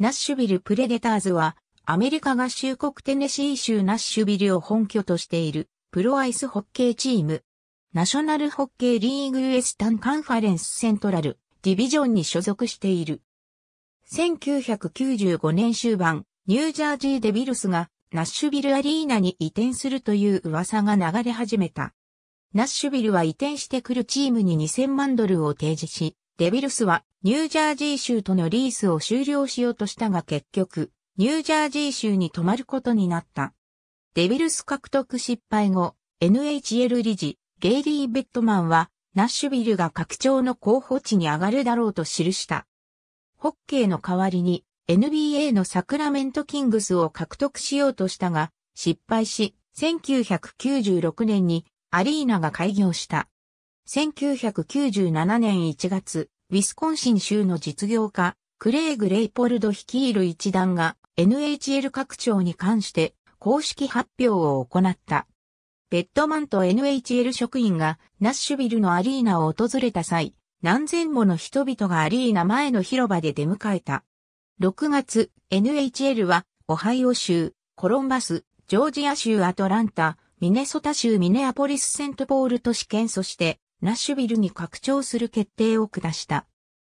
ナッシュビル・プレデターズは、アメリカ合衆国テネシー州ナッシュビルを本拠としている、プロアイスホッケーチーム。ナショナルホッケーリーグウエスタンカンファレンスセントラル、ディビジョンに所属している。1995年終盤、ニュージャージーデビルスがナッシュビルアリーナに移転するという噂が流れ始めた。ナッシュビルは移転してくるチームに2000万ドルを提示し、デビルスはニュージャージー州とのリースを終了しようとしたが結局、ニュージャージー州に泊まることになった。デビルス獲得失敗後、NHL 理事、ゲイリー・ベットマンは、ナッシュビルが拡張の候補地に上がるだろうと記した。ホッケーの代わりに NBA のサクラメントキングスを獲得しようとしたが、失敗し、1996年にアリーナが開業した。1997年1月、ウィスコンシン州の実業家、クレイグ・レイポルド率いる一団が NHL 拡張に関して公式発表を行った。ベッドマンと NHL 職員がナッシュビルのアリーナを訪れた際、何千もの人々がアリーナ前の広場で出迎えた。6月、NHL は、オハイオ州、コロンバス、ジョージア州アトランタ、ミネソタ州ミネアポリスセントポール都市圏そして、ナッシュビルに拡張する決定を下した。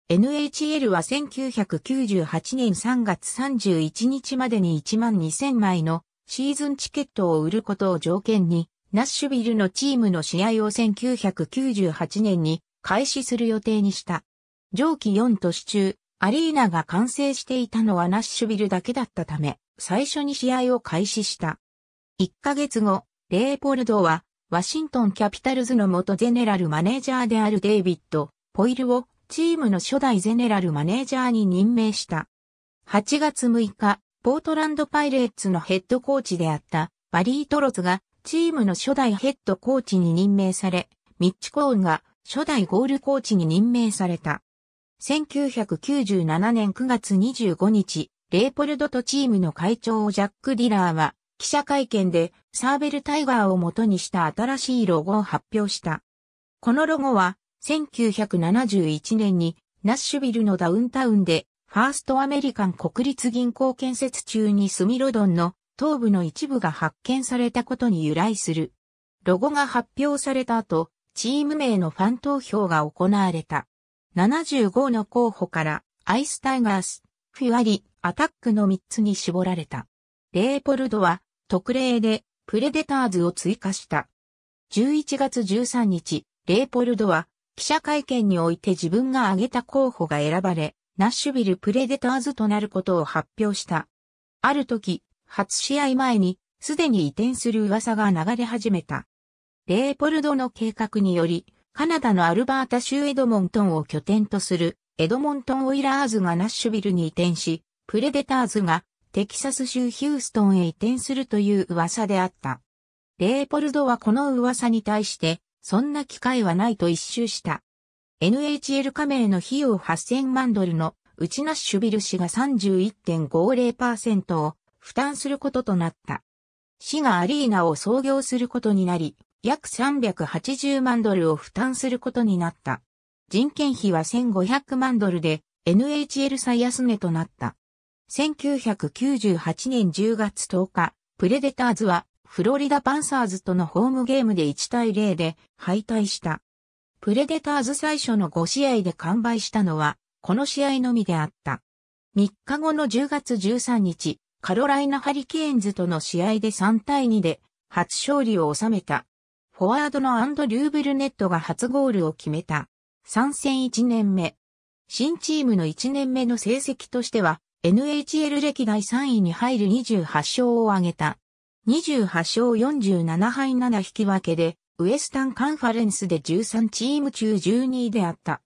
NHL は1998年3月31日までに1万2000枚のシーズンチケットを売ることを条件に、ナッシュビルのチームの試合を1998年に開始する予定にした。上記4都市中、アリーナが完成していたのはナッシュビルだけだったため、最初に試合を開始した。1ヶ月後、レーポルドはワシントンキャピタルズの元ゼネラルマネージャーであるデイビッド・ポイルをチームの初代ゼネラルマネージャーに任命した。8月6日、ポートランドパイレーツのヘッドコーチであったバリー・トロズがチームの初代ヘッドコーチに任命され、ミッチ・コーンが初代ゴールコーチに任命された。1997年9月25日、レイポルドとチームの会長をジャック・ディラーは記者会見でサーベルタイガーを元にした新しいロゴを発表した。このロゴは1971年にナッシュビルのダウンタウンでファーストアメリカン国立銀行建設中にスミロドンの頭部の一部が発見されたことに由来する。ロゴが発表された後、チーム名のファン投票が行われた。75の候補からアイスタイガース、フュアリ、アタックの3つに絞られた。レーポルドは特例でプレデターズを追加した。11月13日、レーポルドは記者会見において自分が挙げた候補が選ばれ、ナッシュビルプレデターズとなることを発表した。ある時、初試合前に、すでに移転する噂が流れ始めた。レーポルドの計画により、カナダのアルバータ州エドモントンを拠点とするエドモントンオイラーズがナッシュビルに移転し、プレデターズがテキサス州ヒューストンへ移転するという噂であった。レーポルドはこの噂に対して、そんな機会はないと一周した。NHL 加盟の費用8000万ドルの内ちナッシュビル氏が31.50%を負担することとなった。市がアリーナを創業することになり、約380万ドルを負担することになった。人件費は1500万ドルで NHL 最安値となった。1998年10月10日、プレデターズはフロリダパンサーズとのホームゲームで1対0で敗退した。プレデターズ最初の5試合で完売したのは、この試合のみであった。3日後の10月13日、カロライナハリケーンズとの試合で3対2で初勝利を収めた。フォワードのアンドリュー・ブルネットが初ゴールを決めた。参戦1年目。新チームの1年目の成績としては、NHL 歴代3位に入る28勝を挙げた。28勝47敗7引き分けで、ウエスタンカンファレンスで13チーム中12位であった。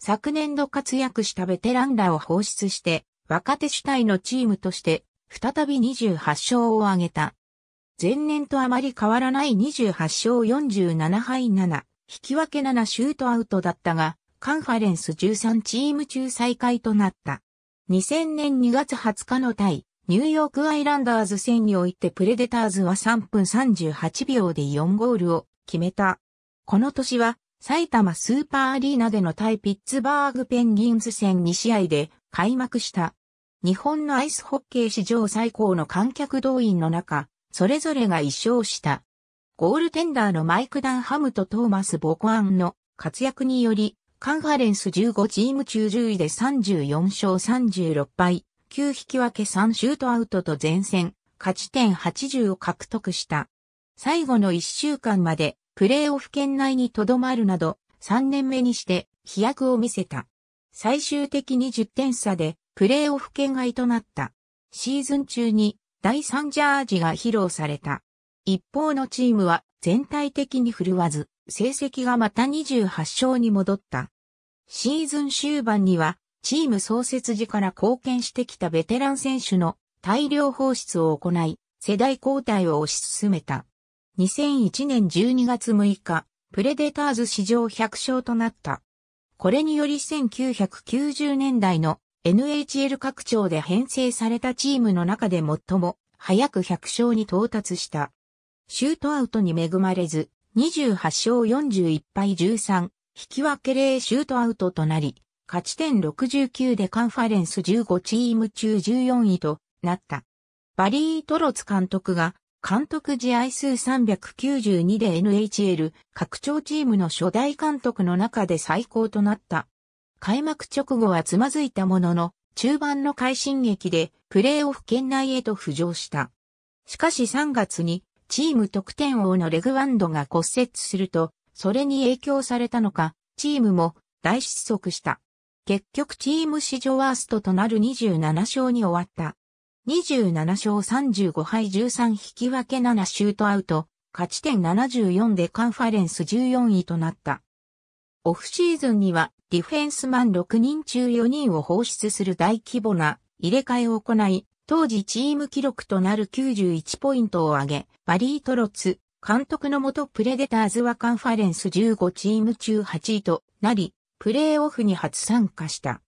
昨年度活躍したベテランらを放出して、若手主体のチームとして、再び28勝を挙げた。前年とあまり変わらない28勝47敗7、引き分け7シュートアウトだったが、カンファレンス13チーム中最下位となった。2000年2月20日の対、ニューヨークアイランダーズ戦においてプレデターズは3分38秒で4ゴールを決めた。この年は埼玉スーパーアリーナでの対ピッツバーグペンギンズ戦2試合で開幕した。日本のアイスホッケー史上最高の観客動員の中、それぞれが一勝した。ゴールテンダーのマイク・ダンハムとトーマス・ボコアンの活躍により、カンファレンス15チーム中10位で34勝36敗、9引き分け3シュートアウトと前線、勝ち点80を獲得した。最後の1週間までプレーオフ圏内に留まるなど3年目にして飛躍を見せた。最終的に10点差でプレーオフ圏外となった。シーズン中に第3ジャージが披露された。一方のチームは全体的に振るわず、成績がまた28勝に戻った。シーズン終盤には、チーム創設時から貢献してきたベテラン選手の大量放出を行い、世代交代を推し進めた。2001年12月6日、プレデターズ史上100勝となった。これにより1990年代の NHL 拡張で編成されたチームの中で最も早く100勝に到達した。シュートアウトに恵まれず、28勝41敗13、引き分け0シュートアウトとなり、勝ち点69でカンファレンス15チーム中14位となった。バリー・トロツ監督が監督試合数392で NHL 拡張チームの初代監督の中で最高となった。開幕直後はつまずいたものの、中盤の快進撃でプレーオフ圏内へと浮上した。しかし3月にチーム得点王のレグワンドが骨折すると、それに影響されたのか、チームも大失速した。結局チーム史上ワーストとなる27勝に終わった。27勝35敗13引き分け7シュートアウト、勝ち点74でカンファレンス14位となった。オフシーズンにはディフェンスマン6人中4人を放出する大規模な入れ替えを行い、当時チーム記録となる91ポイントを上げ、バリー・トロツ、監督のもとプレデターズはカンファレンス15チーム中8位となり、プレーオフに初参加した。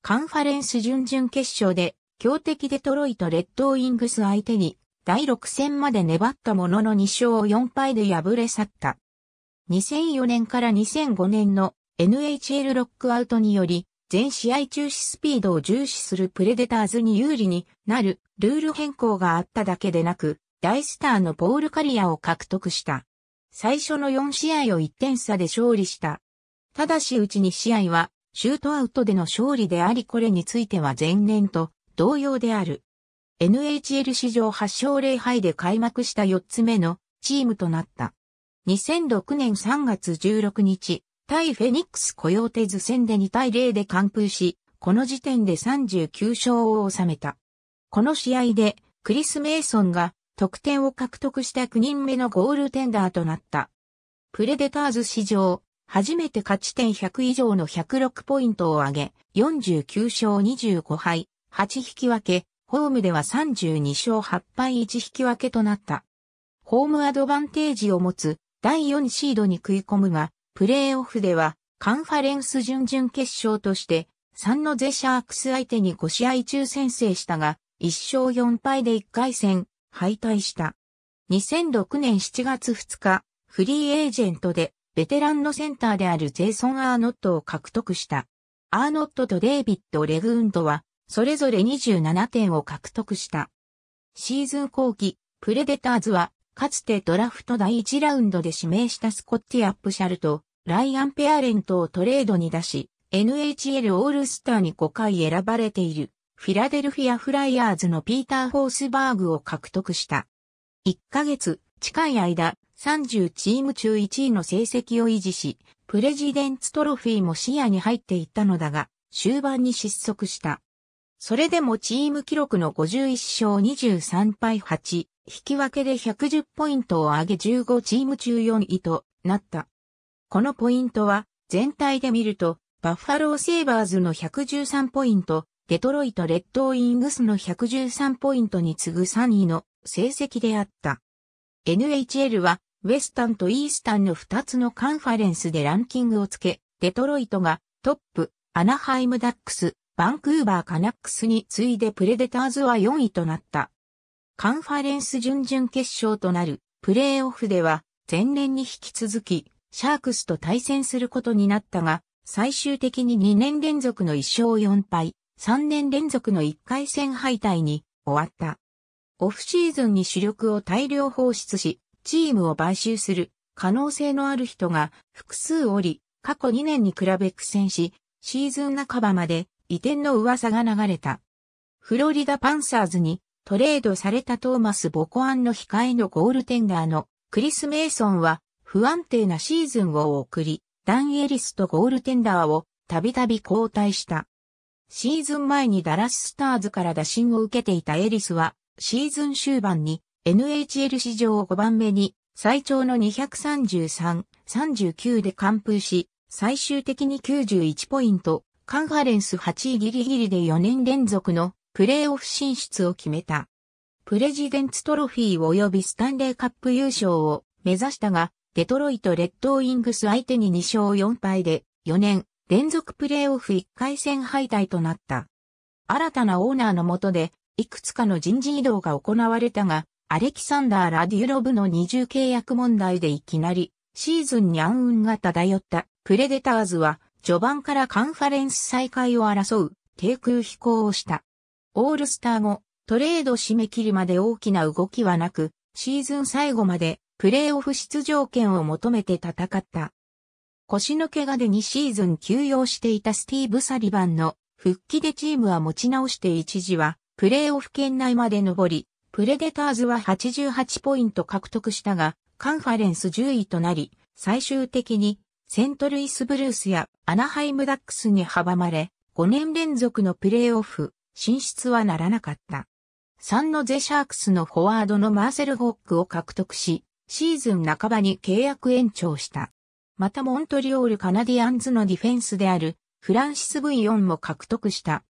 カンファレンス準々決勝で、強敵デトロイトレッドウィングス相手に、第6戦まで粘ったものの2勝4敗で敗れ去った。2004年から2005年の NHL ロックアウトにより、全試合中止スピードを重視するプレデターズに有利になるルール変更があっただけでなく、大スターのポール・カリアを獲得した。最初の4試合を1点差で勝利した。ただしうち2試合は、シュートアウトでの勝利でありこれについては前年と同様である。NHL 史上8勝0敗で開幕した4つ目のチームとなった。2006年3月16日、対フェニックスコヨーテズ戦で2対0で完封し、この時点で39勝を収めた。この試合で、クリス・メイソンが得点を獲得した9人目のゴールテンダーとなった。プレデターズ史上、初めて勝ち点100以上の106ポイントを挙げ、49勝25敗、8引き分け、ホームでは32勝8敗1引き分けとなった。ホームアドバンテージを持つ第4シードに食い込むが、プレーオフではカンファレンス準々決勝として3のゼシャークス相手に5試合中先制したが、1勝4敗で1回戦、敗退した。2006年7月2日、フリーエージェントでベテランのセンターであるジェイソン・アーノットを獲得した。アーノットとデイビッド・レグウンドは、それぞれ27点を獲得した。シーズン後期、プレデターズは、かつてドラフト第1ラウンドで指名したスコッティ・アップシャルと、ライアン・ペアレントをトレードに出し、NHL オールスターに5回選ばれている。フィラデルフィア・フライヤーズのピーター・フォースバーグを獲得した。1ヶ月、近い間、30チーム中1位の成績を維持し、プレジデンツトロフィーも視野に入っていったのだが、終盤に失速した。それでもチーム記録の51勝23敗8、引き分けで110ポイントを上げ15チーム中4位となった。このポイントは全体で見るとバッファローセーバーズの113ポイント、デトロイト・レッドウィングスの113ポイントに次ぐ3位の成績であった。NHL は、ウェスタンとイースタンの2つのカンファレンスでランキングをつけ、デトロイトがトップ、アナハイムダックス、バンクーバーカナックスに次いでプレデターズは4位となった。カンファレンス準々決勝となるプレーオフでは前年に引き続きシャークスと対戦することになったが最終的に2年連続の1勝4敗3年連続の1回戦敗退に終わった。オフシーズンに主力を大量放出し、チームを買収する可能性のある人が複数おり、過去2年に比べ苦戦し、シーズン半ばまで移転の噂が流れた。フロリダパンサーズにトレードされたトーマス・ボコアンの控えのゴールテンダーのクリス・メイソンは不安定なシーズンを送り、ダン・エリスとゴールテンダーをたびたび交代した。シーズン前にダラススターズから打診を受けていたエリスは、シーズン終盤に NHL 史上5番目に最長の233、39で完封し、最終的に91ポイント、カンファレンス8位ギリギリで4年連続のプレーオフ進出を決めた。プレジデンツトロフィー及びスタンレーカップ優勝を目指したが、デトロイト・レッドウィングス相手に2勝4敗で4年連続プレーオフ1回戦敗退となった。新たなオーナーの下で、いくつかの人事異動が行われたが、アレキサンダー・ラデュロブの二重契約問題でいきなり、シーズンに暗雲が漂ったプレデターズは、序盤からカンファレンス再開を争う低空飛行をした。オールスター後、トレード締め切りまで大きな動きはなく、シーズン最後までプレーオフ出場権を求めて戦った。腰の怪我で2シーズン休養していたスティーブ・サリバンの復帰でチームは持ち直して一時はプレーオフ圏内まで上り、プレデターズは88ポイント獲得したが、カンファレンス10位となり、最終的にセントルイスブルースやアナハイムダックスに阻まれ、5年連続のプレーオフ進出はならなかった。3のゼシャークスのフォワードのマーセル・ホックを獲得し、シーズン半ばに契約延長した。またモントリオールカナディアンズのディフェンスであるフランシス・ブイヨンも獲得した。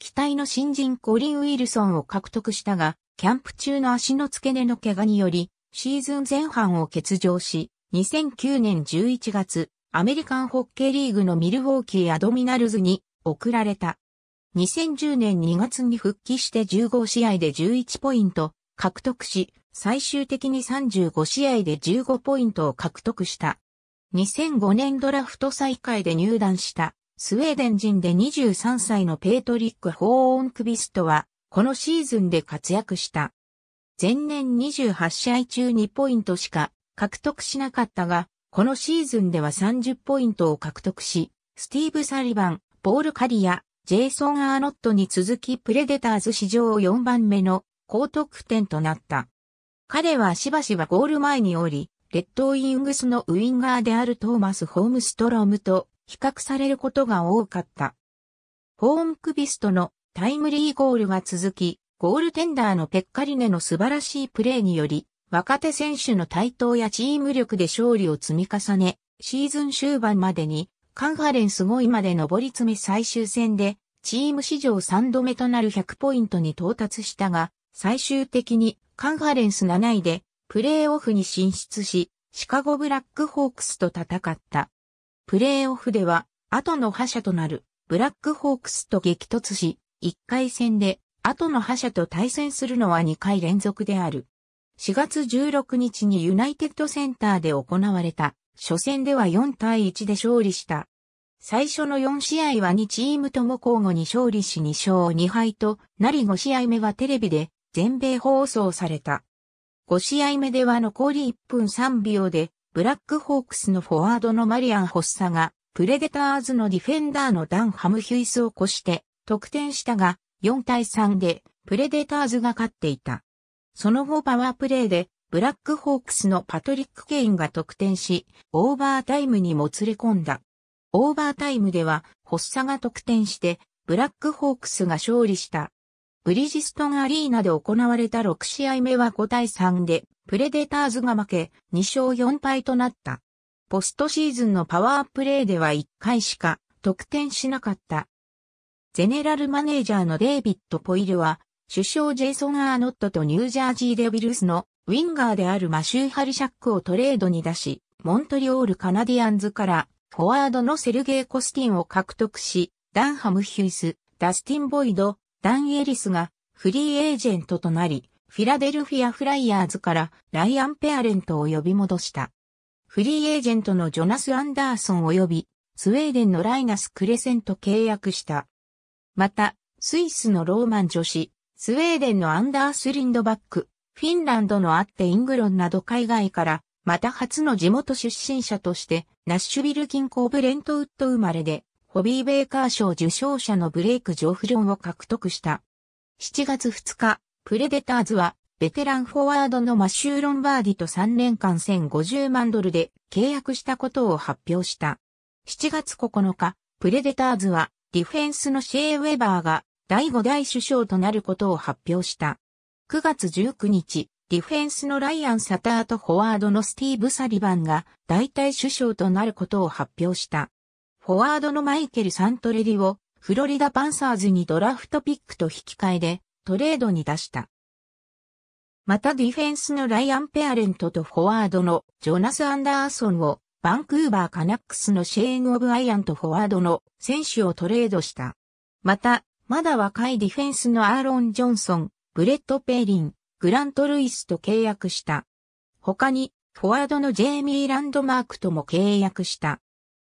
期待の新人コリン・ウィルソンを獲得したが、キャンプ中の足の付け根の怪我により、シーズン前半を欠場し、2009年11月、アメリカンホッケーリーグのミルウォーキーアドミナルズに送られた。2010年2月に復帰して15試合で11ポイント獲得し、最終的に35試合で15ポイントを獲得した。2005年ドラフト再開で入団したスウェーデン人で23歳のペートリック・ホーオンクビストは、このシーズンで活躍した。前年28試合中2ポイントしか獲得しなかったが、このシーズンでは30ポイントを獲得し、スティーブ・サリバン、ポール・カリア、ジェイソン・アーノットに続きプレデターズ史上4番目の高得点となった。彼はしばしばゴール前におり、レッドウィングスのウィンガーであるトーマス・ホームストロームと比較されることが多かった。ホームクビストのタイムリーゴールが続き、ゴールテンダーのペッカリネの素晴らしいプレーにより、若手選手の台頭やチーム力で勝利を積み重ね、シーズン終盤までにカンファレンス5位まで上り詰め最終戦で、チーム史上3度目となる100ポイントに到達したが、最終的にカンファレンス7位でプレーオフに進出し、シカゴブラックホークスと戦った。プレーオフでは、後の覇者となるブラックホークスと激突し、1回戦で後の覇者と対戦するのは2回連続である。4月16日にユナイテッドセンターで行われた初戦では4対1で勝利した。最初の4試合は2チームとも交互に勝利し2勝2敗となり5試合目はテレビで全米放送された。5試合目では残り1分3秒で、ブラックホークスのフォワードのマリアン・ホッサが、プレデターズのディフェンダーのダン・ハム・ヒュイスを越して、得点したが、4対3で、プレデターズが勝っていた。その後パワープレイで、ブラックホークスのパトリック・ケインが得点し、オーバータイムにもつれ込んだ。オーバータイムでは、ホッサが得点して、ブラックホークスが勝利した。ブリヂストンアリーナで行われた6試合目は5対3で、プレデターズが負け、2勝4敗となった。ポストシーズンのパワープレイでは1回しか得点しなかった。ゼネラルマネージャーのデイビッド・ポイルは、首相ジェイソン・アーノットとニュージャージー・デビルスのウィンガーであるマシュー・ハリシャックをトレードに出し、モントリオール・カナディアンズからフォワードのセルゲイ・コスティンを獲得し、ダンハム・ヒュイス、ダスティン・ボイド、ダン・エリスがフリーエージェントとなり、フィラデルフィア・フライヤーズからライアン・ペアレントを呼び戻した。フリーエージェントのジョナス・アンダーソン及び、スウェーデンのライナス・クレセント契約した。また、スイスのローマン女子、スウェーデンのアンダース・リンドバック、フィンランドのアッテ・イングロンなど海外から、また初の地元出身者として、ナッシュビル近郊ブレントウッド生まれで、ホビー・ベーカー賞受賞者のブレイク・ジョフリョンを獲得した。7月2日、プレデターズは、ベテランフォワードのマシュー・ロンバーディと3年間1050万ドルで契約したことを発表した。7月9日、プレデターズは、ディフェンスのシェー・ウェバーが第5代首相となることを発表した。9月19日、ディフェンスのライアン・サターとフォワードのスティーブ・サリバンが代替首相となることを発表した。フォワードのマイケル・サントレリをフロリダ・パンサーズにドラフトピックと引き換えでトレードに出した。またディフェンスのライアン・ペアレントとフォワードのジョナス・アンダーソンをバンクーバー・カナックスのシェーン・オブ・アイアンとフォワードの選手をトレードした。また、まだ若いディフェンスのアーロン・ジョンソン、ブレッド・ペイリン、グラント・ルイスと契約した。他に、フォワードのジェイミー・ランドマークとも契約した。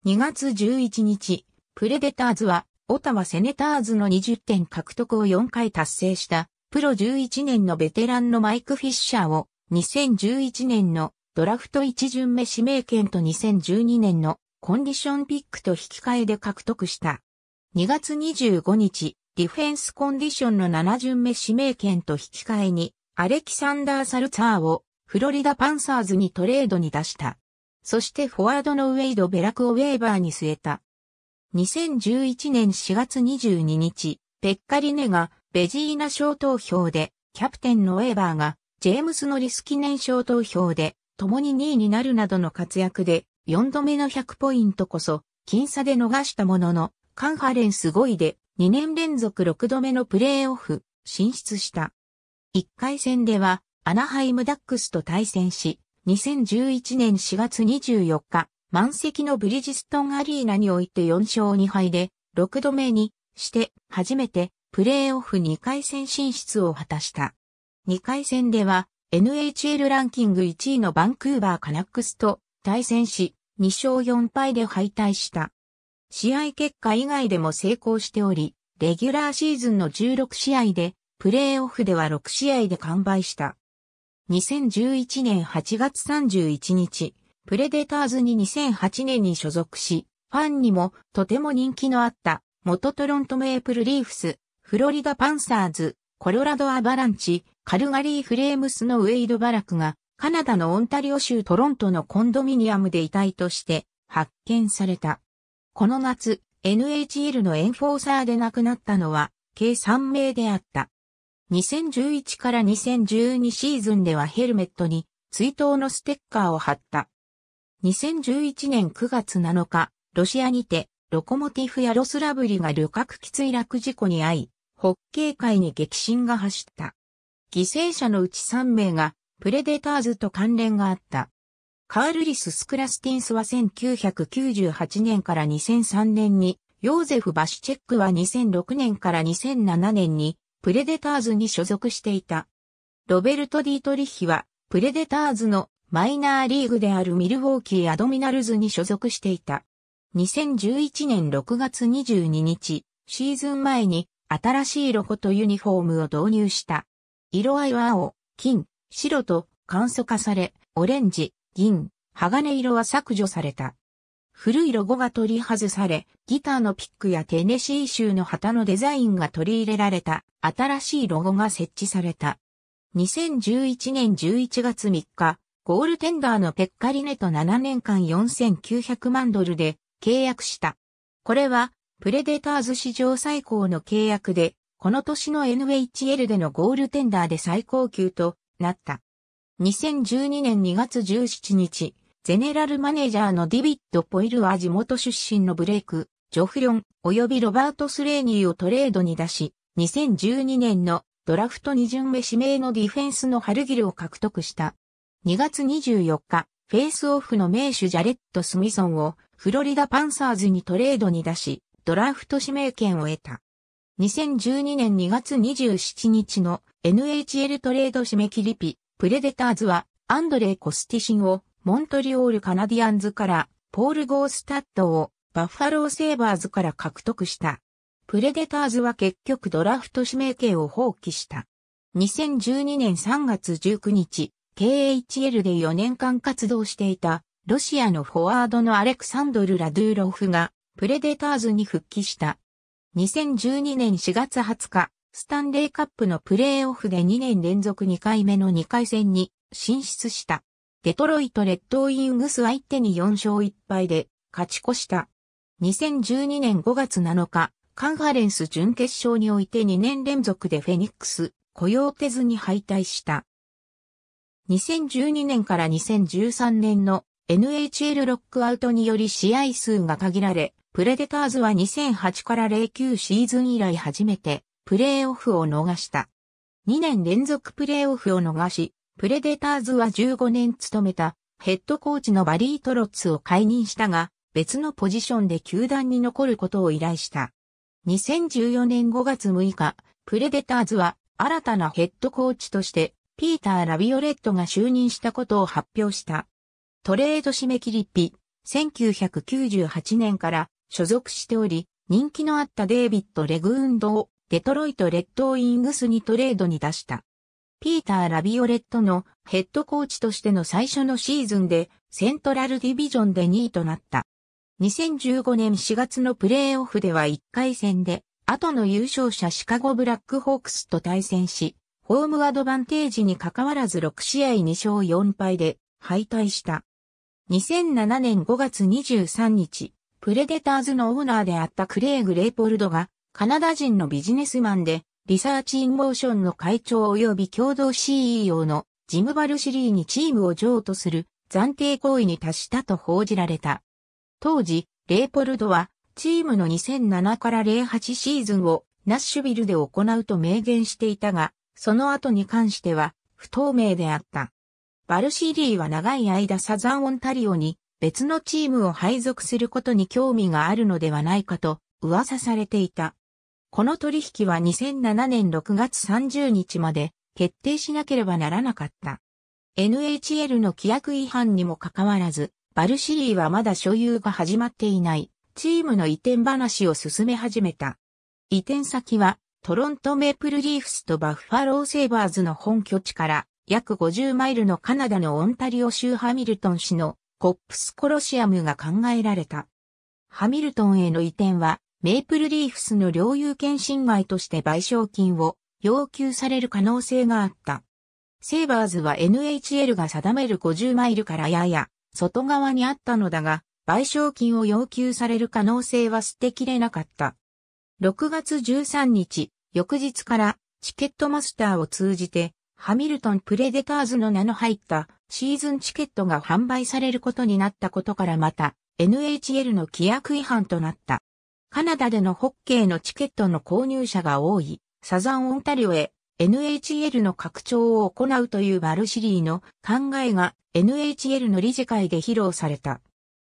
2月11日、プレデターズは、オタワセネターズの20点獲得を4回達成した、プロ11年のベテランのマイク・フィッシャーを、2011年のドラフト1巡目指名権と2012年のコンディションピックと引き換えで獲得した。2月25日、ディフェンスコンディションの7巡目指名権と引き換えに、アレキサンダー・サルツァーをフロリダ・パンサーズにトレードに出した。そしてフォワードのウェイド・ベラクをウェーバーに据えた。2011年4月22日、ペッカリネがベジーナ賞投票で、キャプテンのウェーバーがジェームス・ノリス記念賞投票で、共に2位になるなどの活躍で、4度目の100ポイントこそ、僅差で逃したものの、カンファレンス5位で、2年連続6度目のプレーオフ、進出した。1回戦では、アナハイムダックスと対戦し、2011年4月24日、満席のブリジストンアリーナにおいて4勝2敗で、6度目にして初めてプレーオフ2回戦進出を果たした。2回戦では NHL ランキング1位のバンクーバーカナックスと対戦し、2勝4敗で敗退した。試合結果以外でも成功しており、レギュラーシーズンの16試合で、プレーオフでは6試合で完売した。2011年8月31日、プレデターズに2008年に所属し、ファンにもとても人気のあった元トロントメープルリーフス、フロリダパンサーズ、コロラドアバランチ、カルガリーフレームスのウェイド・バラクがカナダのオンタリオ州トロントのコンドミニアムで遺体として発見された。この夏、NHL のエンフォーサーで亡くなったのは計3名であった。2011から2012シーズンではヘルメットに追悼のステッカーを貼った。2011年9月7日、ロシアにて、ロコモティフやロスラブリが旅客機墜落事故に遭い、ホッケー界に激震が走った。犠牲者のうち3名が、プレデターズと関連があった。カール・リス・スクラスティンスは1998年から2003年に、ヨーゼフ・バシチェックは2006年から2007年に、プレデターズに所属していた。ロベルト・ディートリッヒは、プレデターズのマイナーリーグであるミルウォーキー・アドミナルズに所属していた。2011年6月22日、シーズン前に新しいロゴとユニフォームを導入した。色合いは青、金、白と簡素化され、オレンジ、銀、鋼色は削除された。古いロゴが取り外され、ギターのピックやテネシー州の旗のデザインが取り入れられた新しいロゴが設置された。2011年11月3日、ゴールテンダーのペッカリネと7年間4900万ドルで契約した。これは、プレデターズ史上最高の契約で、この年の NHL でのゴールテンダーで最高級となった。2012年2月17日、ゼネラルマネージャーのディビッド・ポイルは地元出身のブレイク、ジョフリョン、及びロバート・スレーニーをトレードに出し、2012年のドラフト2巡目指名のディフェンスのハルギルを獲得した。2月24日、フェイスオフの名手ジャレット・スミソンをフロリダ・パンサーズにトレードに出し、ドラフト指名権を得た。2012年2月27日の NHL トレード締め切り日、プレデターズはアンドレイ・コスティシンをモントリオールカナディアンズからポール・ゴースタッドをバッファロー・セーバーズから獲得した。プレデターズは結局ドラフト指名権を放棄した。2012年3月19日、KHL で4年間活動していたロシアのフォワードのアレクサンドル・ラドゥーロフがプレデターズに復帰した。2012年4月20日、スタンレーカップのプレーオフで2年連続2回目の2回戦に進出した。デトロイト・レッドイングス相手に4勝1敗で勝ち越した。2012年5月7日、カンファレンス準決勝において2年連続でフェニックス、雇用手図に敗退した。2012年から2013年の NHL ロックアウトにより試合数が限られ、プレデターズは2008から09シーズン以来初めてプレーオフを逃した。2年連続プレーオフを逃し、プレデターズは15年務めたヘッドコーチのバリー・トロッツを解任したが、別のポジションで球団に残ることを依頼した。2014年5月6日、プレデターズは新たなヘッドコーチとして、ピーター・ラビオレットが就任したことを発表した。トレード締め切り日、1998年から所属しており、人気のあったデイビッド・レグウンドをデトロイト・レッドウィングスにトレードに出した。ピーター・ラビオレットのヘッドコーチとしての最初のシーズンでセントラルディビジョンで2位となった。2015年4月のプレーオフでは1回戦で、後の優勝者シカゴブラックホークスと対戦し、ホームアドバンテージに関わらず6試合2勝4敗で敗退した。2007年5月23日、プレデターズのオーナーであったクレイグ・レイポルドが、カナダ人のビジネスマンで、リサーチインモーションの会長及び共同 CEO のジム・バルシリーにチームを譲渡する暫定行為に達したと報じられた。当時、レーポルドはチームの2007から08シーズンをナッシュビルで行うと明言していたが、その後に関しては不透明であった。バルシリーは長い間サザンオンタリオに別のチームを配属することに興味があるのではないかと噂されていた。この取引は2007年6月30日まで決定しなければならなかった。NHL の規約違反にもかかわらず、バルシリーはまだ所有が始まっていない、チームの移転話を進め始めた。移転先は、トロントメープルリーフスとバッファローセーバーズの本拠地から、約50マイルのカナダのオンタリオ州ハミルトン市のコップスコロシアムが考えられた。ハミルトンへの移転は、メイプルリーフスの領有権侵害として賠償金を要求される可能性があった。セイバーズは NHL が定める50マイルからやや外側にあったのだが、賠償金を要求される可能性は捨てきれなかった。6月13日、翌日からチケットマスターを通じて、ハミルトンプレデターズの名の入ったシーズンチケットが販売されることになったことからまた NHL の規約違反となった。カナダでのホッケーのチケットの購入者が多い、サザンオンタリオへ NHL の拡張を行うというバルシリーの考えが NHL の理事会で披露された。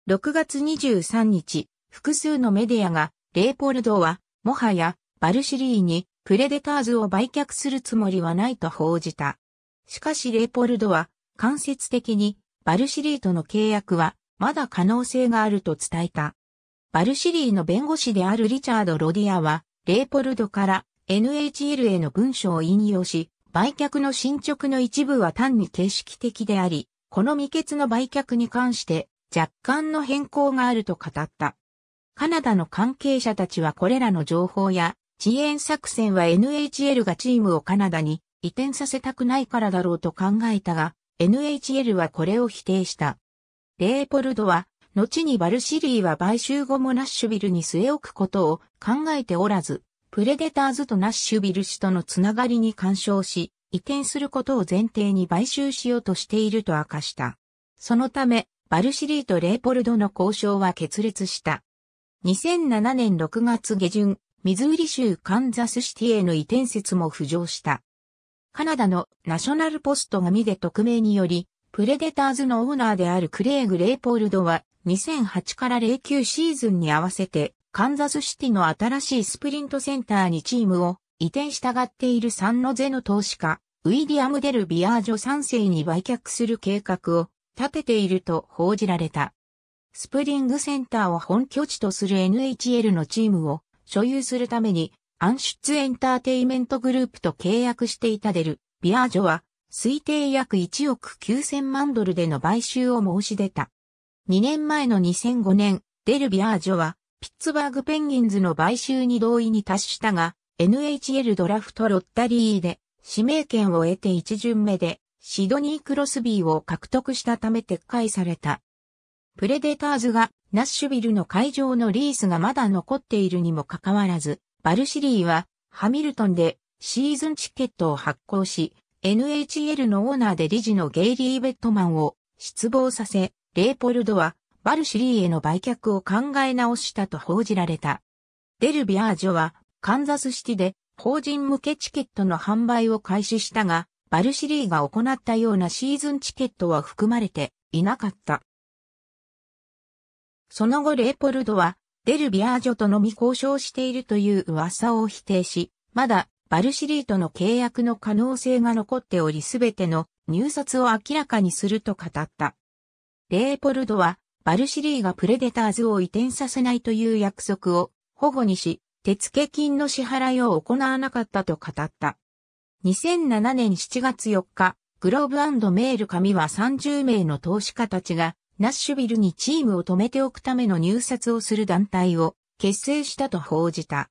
6月23日、複数のメディアが、レーポルドは、もはや、バルシリーに、プレデターズを売却するつもりはないと報じた。しかしレーポルドは、間接的に、バルシリーとの契約は、まだ可能性があると伝えた。バルシリーの弁護士であるリチャード・ロディアは、レーポルドから NHL への文書を引用し、売却の進捗の一部は単に形式的であり、この未決の売却に関して若干の変更があると語った。カナダの関係者たちはこれらの情報や、遅延作戦は NHL がチームをカナダに移転させたくないからだろうと考えたが、NHL はこれを否定した。レーポルドは後にバルシリーは買収後もナッシュビルに据え置くことを考えておらず、プレデターズとナッシュビル氏とのつながりに干渉し、移転することを前提に買収しようとしていると明かした。そのため、バルシリーとレーポルドの交渉は決裂した。2007年6月下旬、ミズーリ州カンザスシティへの移転説も浮上した。カナダのナショナルポストが見で匿名により、プレデターズのオーナーであるクレイグ・レイポールドは2008から09シーズンに合わせてカンザスシティの新しいスプリントセンターにチームを移転したがっているサンノゼの投資家ウィリアム・デル・ビアージョ3世に売却する計画を立てていると報じられた。スプリングセンターを本拠地とする NHL のチームを所有するために、アンシュツエンターテイメントグループと契約していたデル・ビアージョは、推定約1億9000万ドルでの買収を申し出た。2年前の2005年、デルビアージョは、ピッツバーグペンギンズの買収に同意に達したが、NHL ドラフトロッタリーで指名権を得て1巡目でシドニー・クロスビーを獲得したため撤回された。プレデターズがナッシュビルの会場のリースがまだ残っているにもかかわらず、バルシリーはハミルトンでシーズンチケットを発行し、NHL のオーナーで理事のゲイリー・ベットマンを失望させ、レーポルドはバルシリーへの売却を考え直したと報じられた。デルビアージョはカンザスシティで法人向けチケットの販売を開始したが、バルシリーが行ったようなシーズンチケットは含まれていなかった。その後レーポルドはデルビアージョとのみ交渉しているという噂を否定し、まだバルシリーとの契約の可能性が残っておりすべての入札を明らかにすると語った。レーポルドは、バルシリーがプレデターズを移転させないという約束を保護にし、手付金の支払いを行わなかったと語った。2007年7月4日、グローブメール紙は30名の投資家たちが、ナッシュビルにチームを止めておくための入札をする団体を結成したと報じた。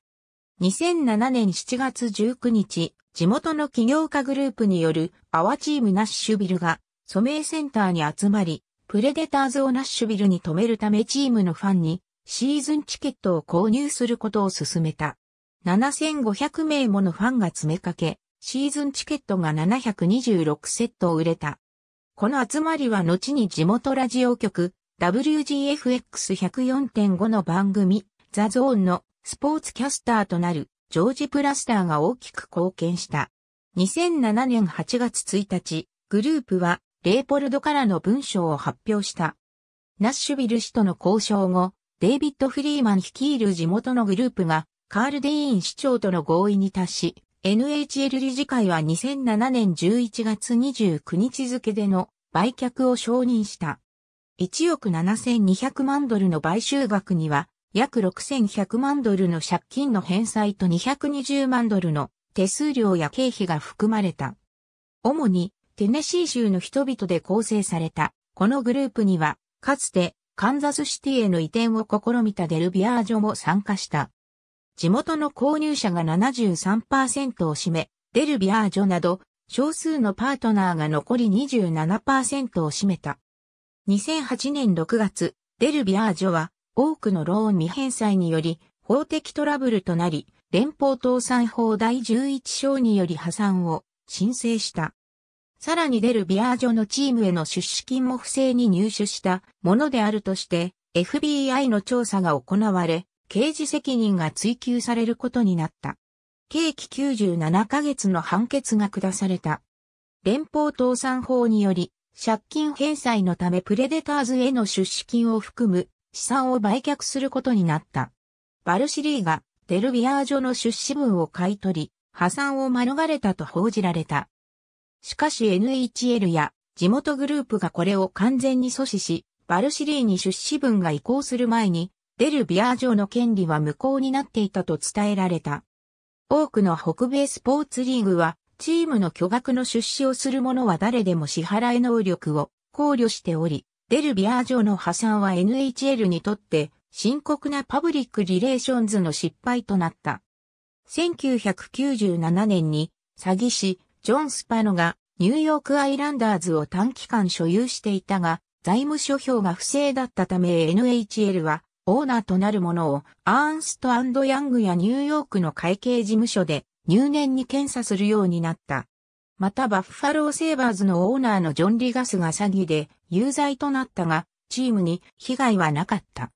2007年7月19日、地元の企業家グループによるアワチームナッシュビルがメイセンターに集まり、プレデターズをナッシュビルに止めるためチームのファンにシーズンチケットを購入することを勧めた。7500名ものファンが詰めかけ、シーズンチケットが726セットを売れた。この集まりは後に地元ラジオ局 WGFX104.5 の番組ザ・ゾーンのスポーツキャスターとなるジョージ・プラスターが大きく貢献した。2007年8月1日、グループはレーポルドからの文章を発表した。ナッシュビル氏との交渉後、デイビッド・フリーマン率いる地元のグループがカール・デイーン市長との合意に達し、NHL 理事会は2007年11月29日付での売却を承認した。1億7200万ドルの買収額には約6100万ドルの借金の返済と220万ドルの手数料や経費が含まれた。主にテネシー州の人々で構成された、このグループには、かつてカンザスシティへの移転を試みたデルビアージョも参加した。地元の購入者が73%を占め、デルビアージョなど少数のパートナーが残り27%を占めた。2008年6月、デルビアージョは多くのローン未返済により法的トラブルとなり、連邦倒産法第11章により破産を申請した。さらにデルビアージョのチームへの出資金も不正に入手したものであるとして、FBI の調査が行われ、刑事責任が追及されることになった。刑期97ヶ月の判決が下された。連邦倒産法により、借金返済のためプレデターズへの出資金を含む資産を売却することになった。バルシリーがデルビアージョの出資分を買い取り、破産を免れたと報じられた。しかし NHL や地元グループがこれを完全に阻止し、バルシリーに出資分が移行する前に、デルビアージョの権利は無効になっていたと伝えられた。多くの北米スポーツリーグは、チームの巨額の出資をする者は誰でも支払い能力を考慮しており、デルビアージョの破産は NHL にとって深刻なパブリックリレーションズの失敗となった。1997年に詐欺師ジョン・スパノがニューヨークアイランダーズを短期間所有していたが財務諸表が不正だったため NHL はオーナーとなるものをアーンストヤングやニューヨークの会計事務所で入念に検査するようになった。またバッファローセーバーズのオーナーのジョン・リガスが詐欺で有罪となったが、チームに被害はなかった。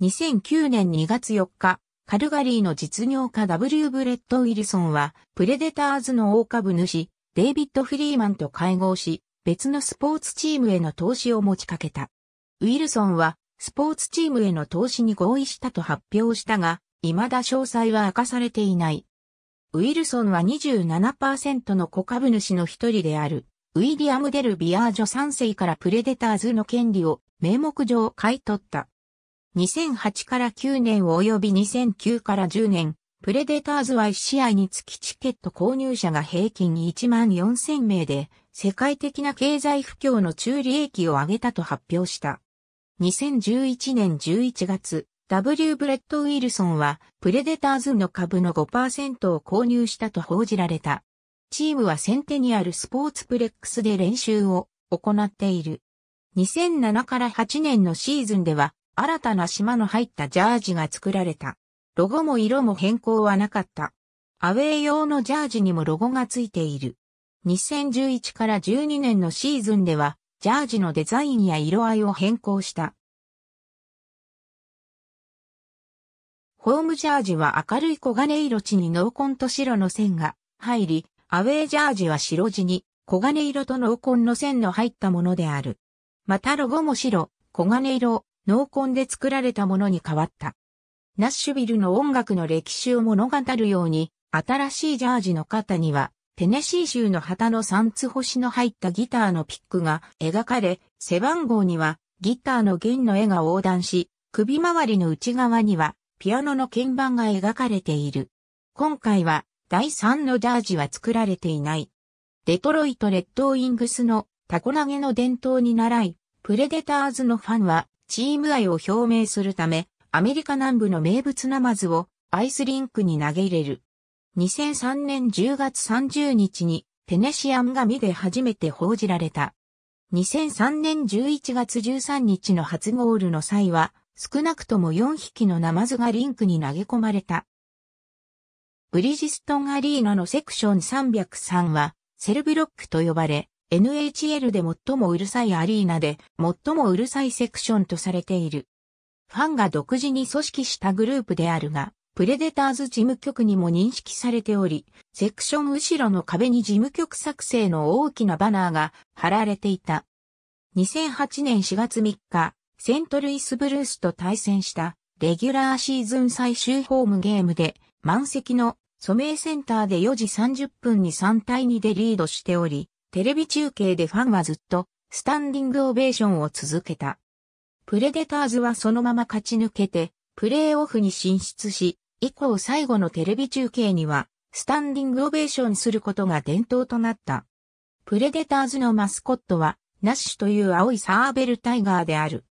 2009年2月4日、カルガリーの実業家 W. ブレッド・ウィルソンは、プレデターズの大株主、デイビッド・フリーマンと会合し、別のスポーツチームへの投資を持ちかけた。ウィルソンは、スポーツチームへの投資に合意したと発表したが、未だ詳細は明かされていない。ウィルソンは27%の子株主の一人である、ウィリアム・デル・ビアージョ3世からプレデターズの権利を名目上買い取った。2008から9年及び2009から10年、プレデターズは1試合につきチケット購入者が平均1万4000名で、世界的な経済不況の中利益を上げたと発表した。2011年11月、W. ブレット・ウィルソンは、プレデターズの株の5%を購入したと報じられた。チームはセンテニアルスポーツプレックスで練習を行っている。2007から8年のシーズンでは、新たな島の入ったジャージが作られた。ロゴも色も変更はなかった。アウェイ用のジャージにもロゴがついている。2011から12年のシーズンでは、ジャージのデザインや色合いを変更した。ホームジャージは明るい黄金色地に濃紺と白の線が入り、アウェイジャージは白地に黄金色と濃紺の線の入ったものである。またロゴも白、黄金色、濃紺で作られたものに変わった。ナッシュビルの音楽の歴史を物語るように、新しいジャージの肩には、テネシー州の旗の三つ星の入ったギターのピックが描かれ、背番号にはギターの弦の絵が横断し、首周りの内側にはピアノの鍵盤が描かれている。今回は、第3のジャージは作られていない。デトロイト・レッドウィングスのタコ投げの伝統に習い、プレデターズのファンは、チーム愛を表明するため、アメリカ南部の名物ナマズをアイスリンクに投げ入れる。2003年10月30日にテネシアン紙で初めて報じられた。2003年11月13日の初ゴールの際は少なくとも4匹のナマズがリンクに投げ込まれた。ブリジストンアリーナのセクション303は、セルブロックと呼ばれ、NHL で最もうるさいアリーナで最もうるさいセクションとされている。ファンが独自に組織したグループであるが、プレデターズ事務局にも認識されており、セクション後ろの壁に事務局作成の大きなバナーが貼られていた。2008年4月3日、セントルイスブルースと対戦したレギュラーシーズン最終ホームゲームで満席のソメイセンターで4時30分に3対2でリードしており、テレビ中継でファンはずっとスタンディングオベーションを続けた。プレデターズはそのまま勝ち抜けて、プレーオフに進出し、以降最後のテレビ中継には、スタンディングオベーションすることが伝統となった。プレデターズのマスコットは、ナッシュという青いサーベルタイガーである。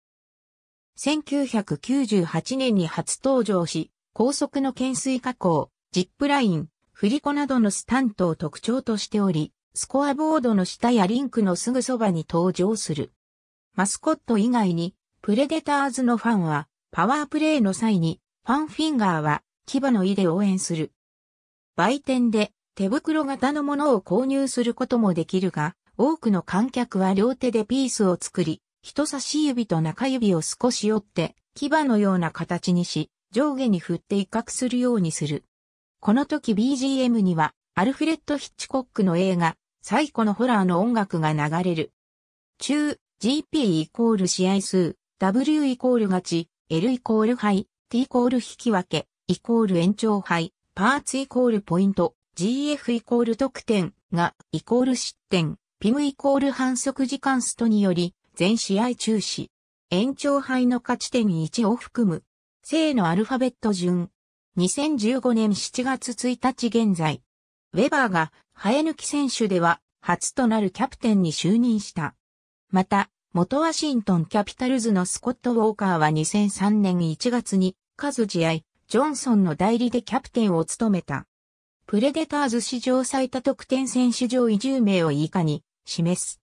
1998年に初登場し、高速の懸垂加工、ジップライン、振り子などのスタントを特徴としており、スコアボードの下やリンクのすぐそばに登場する。マスコット以外に、プレデターズのファンは、パワープレイの際に、ファンフィンガーは、牙の胃で応援する。売店で、手袋型のものを購入することもできるが、多くの観客は両手でピースを作り、人差し指と中指を少し折って、牙のような形にし、上下に振って威嚇するようにする。この時 BGM には、アルフレッド・ヒッチコックの映画、最古のホラーの音楽が流れる。中、GP イコール試合数、W イコール勝ち、L イコール敗、T イコール引き分け、イコール延長敗、パーツイコールポイント、GF イコール得点がイコール失点、ピムイコール反則時間ストにより、全試合中止。延長杯の勝ち点1を含む、正のアルファベット順。2015年7月1日現在、ウェバーが生え抜き選手では初となるキャプテンに就任した。また、元ワシントンキャピタルズのスコット・ウォーカーは2003年1月に、数試合、ジョンソンの代理でキャプテンを務めた。プレデターズ史上最多得点選手上位10名を以下に示す。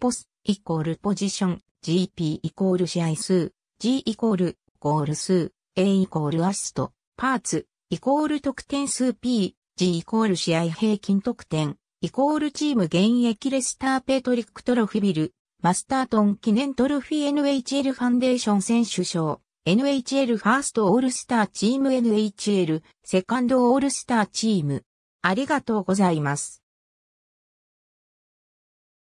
ポスイコールポジション、GP イコール試合数、G イコールゴール数、A イコールアスト、パーツ、イコール得点数 P、G イコール試合平均得点、イコールチーム現役レスターペトリックトロフィビル、マスタートン記念トロフィー NHL ファンデーション選手賞、NHL ファーストオールスターチーム NHL セカンドオールスターチーム。ありがとうございます。